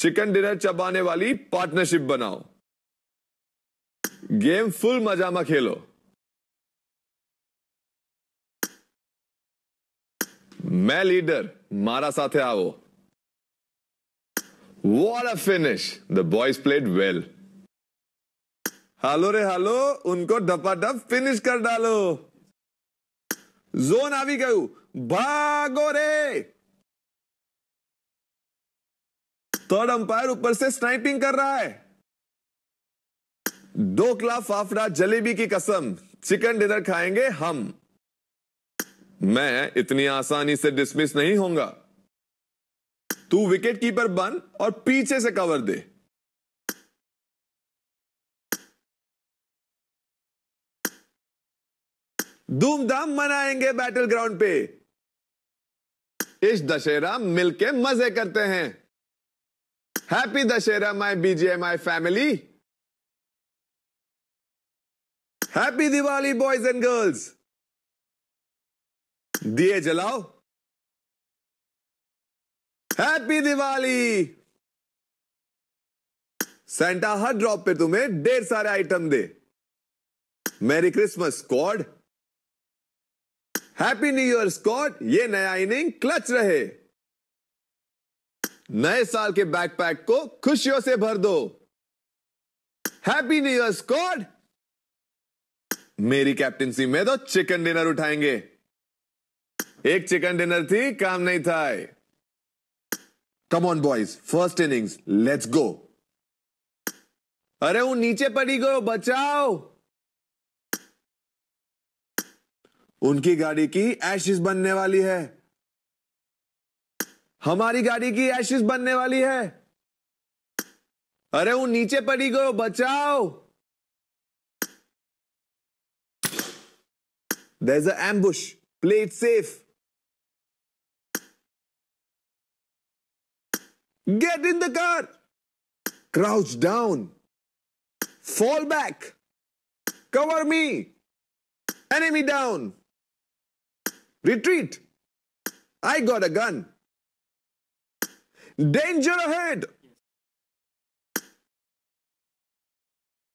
Chicken dinner चबाने वाली partnership बनाओ गेम फुल मजा में खेलो मैं लीडर मारा साथे आओ what a finish the boys played well हालो रे हालो उनको डपा डप फिनिश कर डालो जोन आवी गयू भागो रे थर्ड अंपायर ऊपर से स्नाइपिंग कर रहा है दो क्ला फाफड़ा जलेबी की कसम चिकन डिनर खाएंगे हम मैं इतनी आसानी से डिसमिस नहीं होऊंगा तू विकेट कीपर बन और पीछे से कवर दे धूमधाम मनाएंगे बैटल ग्राउंड पे इस दशहरा मिलके मजे करते हैं happy Dussehra my BGMI family happy Diwali boys and girls दिए जलाओ हैप्पी दिवाली सेंटा हर ड्रॉप पे तुम्हें ढेर सारे आइटम दे merry Christmas squad happy new year squad ये नया इनिंग क्लच रहे नए साल के बैकपैक को खुशियों से भर दो हैप्पी न्यू ईयर स्कॉड मेरी कैप्टनसी में तो चिकन डिनर उठाएंगे एक चिकन डिनर थी काम नहीं था come on boys first innings let's go अरे वो नीचे पड़ी गो बचाओ उनकी गाड़ी की एशिस बनने वाली है हमारी गाड़ी की एशिस बनने वाली है अरे वो नीचे पड़ी गो बचाओ There's an ambush. Play it safe. Get in the car. Crouch down. Fall back. Cover me. Enemy down. Retreat. I got a gun. Danger ahead!